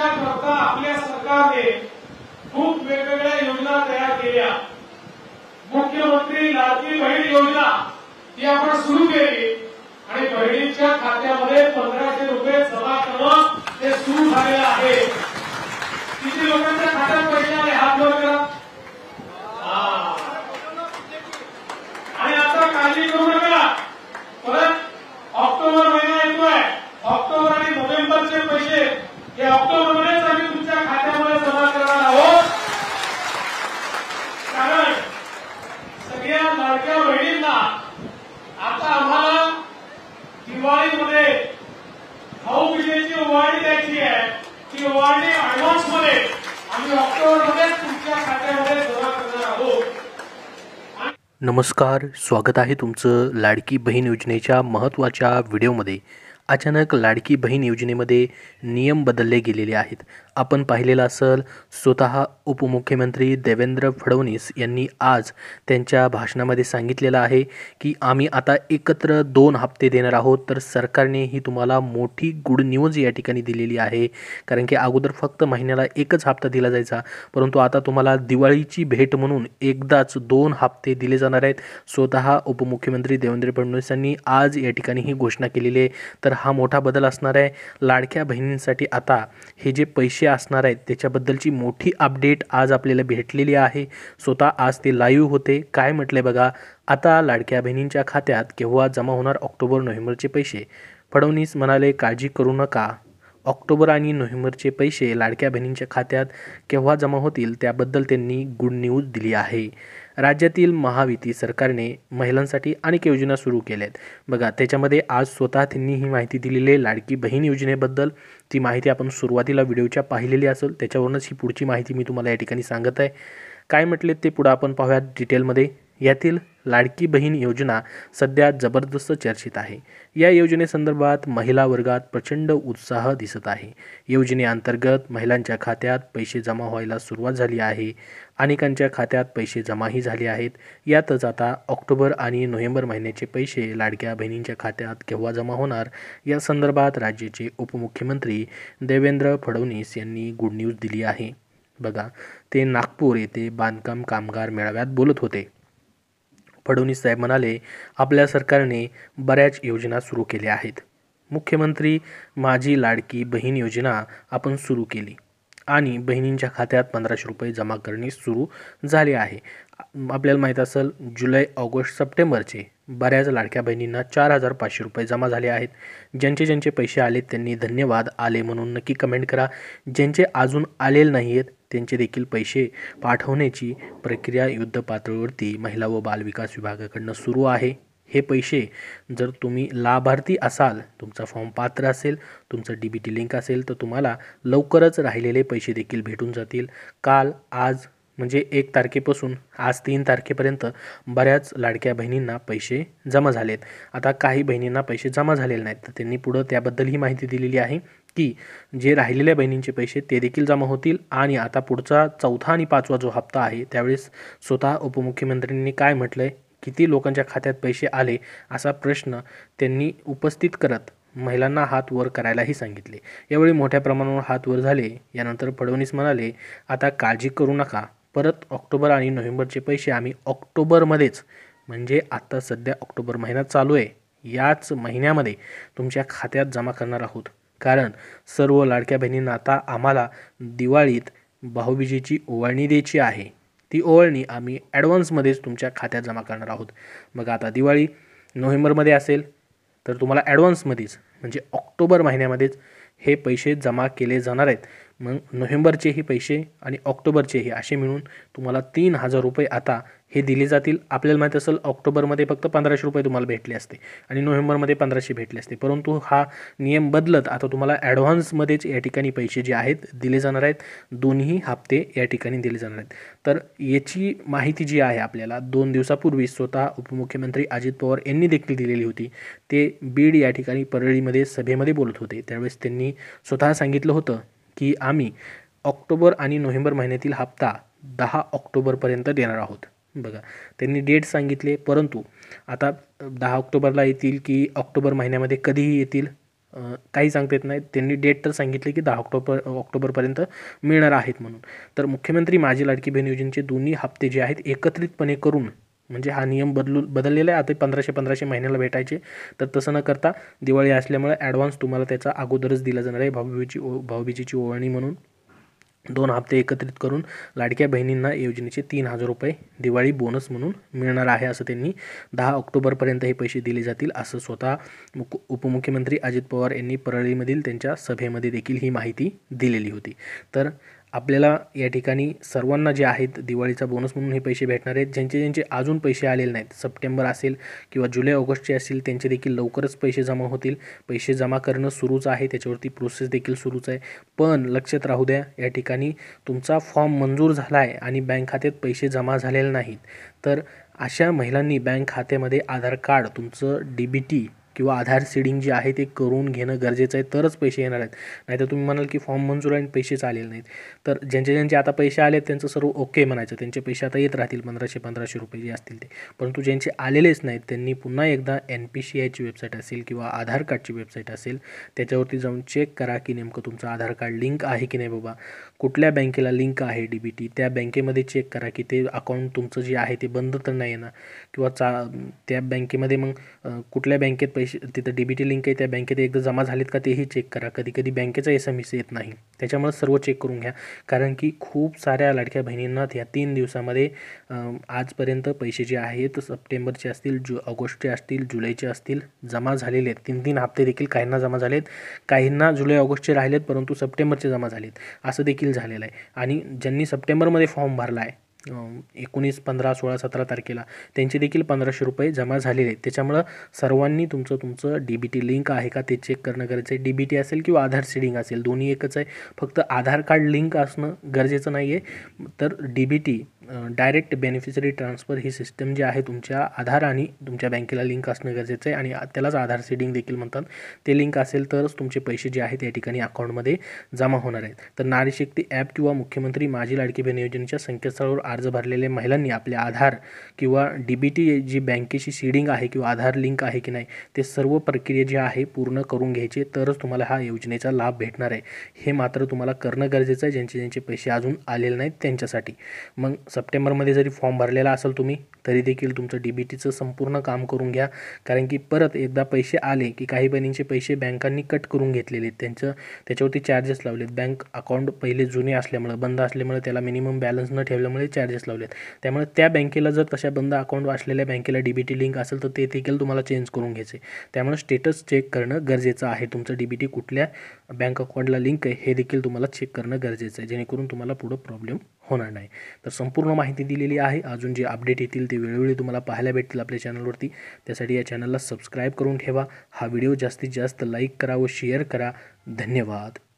अपेक्षा करता आपल्या सरकारने खूप वेगवेगळ्या योजना तयार केल्या मुख्यमंत्री लाडकी बहीण योजना ती आपण सुरू केली आणि बहिणीच्या खात्यामध्ये पंधराशे रुपये जमा करणं ते सुरू झालेलं आहे किती लोकांच्या खात्यात पैसे आले हात आणि आता काळजी करू नका परत ऑक्टोबर महिना येतोय ऑक्टोबर आणि नोव्हेंबरचे पैसे हे ऑक्टोबर किंवा आणि ऍडव्हान्स मध्ये आम्ही ऑक्टोबर मध्ये तुमच्या खात्यामध्ये जमा करणार आहोत नमस्कार स्वागत आहे तुमचं लाडकी बहीण योजनेच्या महत्त्वाच्या व्हिडिओमध्ये अचानक लाडकी बहीण योजनेमध्ये नियम बदलले गेलेले आहेत आपण पाहिलेलं असेल स्वतः उपमुख्यमंत्री देवेंद्र फडणवीस यांनी आज त्यांच्या भाषणामध्ये सांगितलेलं आहे की आम्ही आता एकत्र दोन हप्ते देणार आहोत तर सरकारने ही तुम्हाला मोठी गुड न्यूज या ठिकाणी दिलेली आहे कारण की अगोदर फक्त महिन्याला एकच हप्ता दिला जायचा परंतु आता तुम्हाला दिवाळीची भेट म्हणून एकदाच दोन हप्ते दिले जाणार आहेत स्वतः उपमुख्यमंत्री देवेंद्र फडणवीस यांनी आज या ठिकाणी ही घोषणा केलेली आहे तर हा मोठा बदल असणार आहे लाडक्या बहिणींसाठी आता हे जे पैसे असणार आहेत त्याच्याबद्दलची मोठी अपडेट आज आपल्याला भेटलेली आहे स्वतः आज ते लाईव्ह होते काय म्हटले बघा आता लाडक्या बहिणींच्या खात्यात केव्हा जमा होणार ऑक्टोबर नोव्हेंबरचे पैसे फडणवीस म्हणाले काळजी करू नका ऑक्टोबर आणि नोव्हेंबरचे पैसे लाडक्या बहिणींच्या खात्यात केव्हा जमा होतील त्याबद्दल त्यांनी गुड न्यूज दिली आहे राज्यातील महाविती सरकारने महिलांसाठी अनेक योजना सुरू केल्या आहेत बघा त्याच्यामध्ये आज स्वतः त्यांनी ही माहिती दिलेली आहे लाडकी बहीण योजनेबद्दल ती माहिती आपण सुरुवातीला व्हिडिओच्या पाहिलेली असेल त्याच्यावरूनच ही पुढची माहिती मी तुम्हाला या ठिकाणी सांगत आहे काय म्हटले ते पुढं आपण पाहूयात डिटेलमध्ये यातील लाडकी बहीण योजना सध्या जबरदस्त चर्चेत आहे या योजनेसंदर्भात महिला वर्गात प्रचंड उत्साह दिसत आहे योजनेअंतर्गत महिलांच्या खात्यात पैसे जमा व्हायला सुरुवात झाली आहे अनेकांच्या खात्यात पैसे जमाही झाले आहेत यातच आता ऑक्टोबर आणि नोव्हेंबर महिन्याचे पैसे लाडक्या बहिणींच्या खात्यात केव्हा जमा होणार या संदर्भात राज्याचे उपमुख्यमंत्री देवेंद्र फडणवीस यांनी गुड न्यूज दिली आहे बघा ते नागपूर येथे बांधकाम कामगार मेळाव्यात बोलत होते फडणवीस साहेब म्हणाले आपल्या सरकारने बऱ्याच योजना सुरू केल्या आहेत मुख्यमंत्री माझी लाडकी बहीण योजना आपण सुरू केली आणि बहिणींच्या खात्यात पंधराशे रुपये जमा करणे सुरू झाले आहे आपल्याला माहीत असेल जुलै ऑगस्ट सप्टेंबरचे बऱ्याच लाडक्या बहिणींना चार हजार पाचशे रुपये जमा झाले आहेत ज्यांचे ज्यांचे पैसे आले त्यांनी धन्यवाद आले म्हणून नक्की कमेंट करा ज्यांचे अजून आलेले नाही आहेत त्यांचे देखील पैसे पाठवण्याची प्रक्रिया युद्ध पातळीवरती महिला व बालविकास विभागाकडनं सुरू आहे हे पैसे जर तुम्ही लाभार्थी असाल तुमचा फॉर्म पात्र असेल तुमचं डी बी टी लिंक असेल तर तुम्हाला लवकरच राहिलेले पैसे देखील भेटून जातील काल आज म्हणजे एक तारखेपासून आज तीन तारखेपर्यंत बऱ्याच लाडक्या बहिणींना पैसे जमा झालेत आता काही बहिणींना पैसे जमा झालेले नाहीत तर त्यांनी पुढं त्याबद्दल ही माहिती दिलेली आहे की जे राहिलेल्या बहिणींचे पैसे ते देखील जमा होतील आणि आता पुढचा चौथा आणि पाचवा जो हप्ता आहे त्यावेळेस स्वतः उपमुख्यमंत्र्यांनी काय म्हटलं आहे किती लोकांच्या खात्यात पैसे आले असा प्रश्न त्यांनी उपस्थित करत महिलांना हात वर करायलाही सांगितले यावेळी मोठ्या प्रमाणावर हात वर झाले यानंतर फडणवीस म्हणाले आता काळजी करू नका परत ऑक्टोबर आणि नोव्हेंबरचे पैसे आम्ही ऑक्टोबरमध्येच म्हणजे आत्ता सध्या ऑक्टोबर महिना चालू आहे याच महिन्यामध्ये तुमच्या खात्यात जमा करणार आहोत कारण सर्व लाडक्या बहिणींना आता आम्हाला दिवाळीत भाऊबीजेची ओवाळणी द्यायची आहे ती ओळणी आम्ही ॲडव्हान्समध्येच तुमच्या खात्यात जमा करणार आहोत मग आता दिवाळी नोव्हेंबरमध्ये असेल तर तुम्हाला ॲडव्हान्समध्येच म्हणजे ऑक्टोबर महिन्यामध्येच हे पैसे जमा केले जाणार आहेत मग नोव्हेंबरचेही पैसे आणि ऑक्टोबरचेही असे मिळून तुम्हाला तीन हजार रुपये आता हे दिले जातील आपल्याला माहीत असेल ऑक्टोबरमध्ये फक्त पंधराशे रुपये तुम्हाला भेटले असते आणि नोव्हेंबरमध्ये पंधराशे भेटले असते परंतु हा नियम बदलत आता तुम्हाला ॲडव्हान्समध्येच या ठिकाणी पैसे जे आहेत दिले जाणार आहेत दोन्ही हप्ते या ठिकाणी दिले जाणार आहेत तर याची माहिती जी आहे आपल्याला दोन दिवसापूर्वी स्वतः उपमुख्यमंत्री अजित पवार यांनी देखील दिलेली होती ते बीड या ठिकाणी परळीमध्ये सभेमध्ये बोलत होते त्यावेळेस त्यांनी स्वतः सांगितलं होतं की आम्ही ऑक्टोबर आणि नोव्हेंबर महिन्यातील हप्ता दहा ऑक्टोबरपर्यंत देणार आहोत बघा त्यांनी डेट सांगितले परंतु आता दहा ऑक्टोबरला येतील की ऑक्टोबर महिन्यामध्ये कधीही येतील काही सांगता येत नाही त्यांनी डेट तर सांगितले की दहा ऑक्टोबर ऑक्टोबरपर्यंत मिळणार आहेत म्हणून तर मुख्यमंत्री माझी लाडकी बहीण योजनेचे दोन्ही हप्ते जे आहेत एकत्रितपणे करून म्हणजे हा नियम बदलू बदललेला आहे आता पंधराशे पंधराशे महिन्याला भेटायचे तर तसं न करता दिवाळी असल्यामुळे ॲडव्हान्स तुम्हाला त्याचा अगोदरच दिला जाणार आहे भाऊबीजीची ओ भाऊबीजीची ओवाणी म्हणून दोन हप्ते एकत्रित करून लाडक्या बहिणींना योजनेचे तीन हजार रुपये दिवाळी बोनस म्हणून मिळणार आहे असं त्यांनी दहा ऑक्टोबरपर्यंत हे पैसे दिले जातील असं स्वतः उपमुख्यमंत्री अजित पवार यांनी परळीमधील त्यांच्या सभेमध्ये देखील ही माहिती दिलेली होती तर आपल्याला या ठिकाणी सर्वांना जे आहेत दिवाळीचा बोनस म्हणून हे पैसे भेटणार आहेत ज्यांचे ज्यांचे अजून पैसे आलेले नाहीत सप्टेंबर असेल किंवा जुलै ऑगस्टचे असतील त्यांचे देखील लवकरच पैसे जमा होतील पैसे जमा करणं सुरूच आहे त्याच्यावरती प्रोसेस देखील सुरूच आहे पण लक्षात राहू द्या या ठिकाणी तुमचा फॉर्म मंजूर झाला आहे आणि बँक खात्यात पैसे जमा झालेले नाहीत तर अशा महिलांनी बँक खात्यामध्ये आधार कार्ड तुमचं डी बी टी किंवा आधार सीडिंग जे आहे ते करून घेणं गरजेचं आहे तरच पैसे येणार आहेत नाहीतर तुम्ही म्हणाल की फॉर्म मंजूर आहे आणि पैसेच आलेले नाहीत तर ज्यांचे ज्यांचे आता पैसे आले त्यांचं सर्व ओके म्हणायचं त्यांचे पैसे आता येत राहतील पंधराशे पंधराशे रुपये जे असतील ते परंतु ज्यांचे आलेलेच नाहीत त्यांनी पुन्हा एकदा एन पी सी आयची वेबसाईट असेल किंवा आधार कार्डची वेबसाईट असेल त्याच्यावरती जाऊन चेक करा की नेमकं तुमचं आधार कार्ड लिंक आहे की नाही बाबा कुठल्या बँकेला लिंक आहे डी बी टी त्या बँकेमध्ये चेक करा की ते अकाउंट तुमचं जे आहे ते बंद तर नाही येणार किंवा चा त्या बँकेमध्ये मग कुठल्या बँकेत पैसे तिथं डी बी टी लिंक आहे त्या बँकेत एकदा जमा झालेत का तेही चेक करा कधी कधी बँकेचा एस एम एस येत नाही त्याच्यामुळे सर्व चेक करून घ्या कारण की खूप साऱ्या लाडक्या बहिणींना या तीन दिवसामध्ये आजपर्यंत पैसे जे आहेत सप्टेंबरचे असतील जु ऑगस्टचे असतील जुलैचे असतील जमा झालेले आहेत तीन तीन हप्ते देखील काहींना जमा झालेत काहींना जुलै ऑगस्टचे राहिलेत परंतु सप्टेंबरचे जमा झालेत असं देखील झालेलं आहे आणि ज्यांनी सप्टेंबरमध्ये फॉर्म भरला आहे एकोणीस पंधरा सोळा सतरा तारखेला त्यांचे देखील पंधराशे रुपये जमा झालेले आहेत त्याच्यामुळं सर्वांनी तुमचं तुमचं डी बी टी लिंक आहे का ते चेक करणं गरजेचं आहे डी बी टी असेल किंवा आधार सीडिंग असेल दोन्ही एकच आहे फक्त आधार कार्ड लिंक असणं गरजेचं नाही आहे तर D B T direct beneficiary transfer ही सिस्टम जी आहे तुमच्या आधार आणि तुमच्या बँकेला लिंक असणं गरजेचं आहे आणि त्यालाच आधार सीडिंग देखील म्हणतात ते लिंक असेल तरच तुमचे पैसे जे आहेत या ठिकाणी अकाउंटमध्ये जमा होणार आहेत तर नारी शक्ती ॲप किंवा मुख्यमंत्री माजी लाडकी बेन योजनेच्या संकेतस्थळावर अर्ज भरलेल्या महिलांनी आपले आधार किंवा डी बी टी जी बँकेची सीडिंग आहे किंवा आधार लिंक आहे की नाही ते सर्व प्रक्रिया जी आहे पूर्ण करून घ्यायचे तरच तुम्हाला हा योजनेचा लाभ भेटणार आहे हे मात्र तुम्हाला करणं गरजेचं आहे ज्यांचे ज्यांचे पैसे अजून आलेले नाहीत त्यांच्यासाठी मग सप्टेंबरमध्ये जरी फॉर्म भरलेला असेल तुम्ही तरी देखील तुमचं डी बी टीचं संपूर्ण काम करून घ्या कारण की परत एकदा पैसे आले की काही बहिणींचे पैसे बँकांनी कट करून घेतलेले आहेत त्यांचं त्याच्यावरती चार्जेस लावलेत बँक अकाउंट पहिले जुने असल्यामुळं बंद असल्यामुळे त्याला मिनिमम बॅलन्स न ठेवल्यामुळे चार्जेस लावलेत त्यामुळे त्या बँकेला जर तशा बंद अकाउंट असलेल्या बँकेला डी बी टी लिंक असेल तर ते देखील तुम्हाला चेंज करून घ्यायचे त्यामुळे स्टेटस चेक करणं गरजेचं आहे तुमचं डी बी टी कुठल्या बँक अकाउंटला लिंक आहे हे देखील तुम्हाला चेक करणं गरजेचं आहे जेणेकरून तुम्हाला पुढं प्रॉब्लेम होणार नाही तर संपूर्ण पूर्ण माहिती दिलेली आहे अजून जे अपडेट येतील ते वेळोवेळी तुम्हाला पाहायला भेटतील आपल्या चॅनलवरती त्यासाठी या चॅनलला सबस्क्राईब करून ठेवा हा व्हिडिओ जास्तीत जास्त लाईक करा व शेअर करा धन्यवाद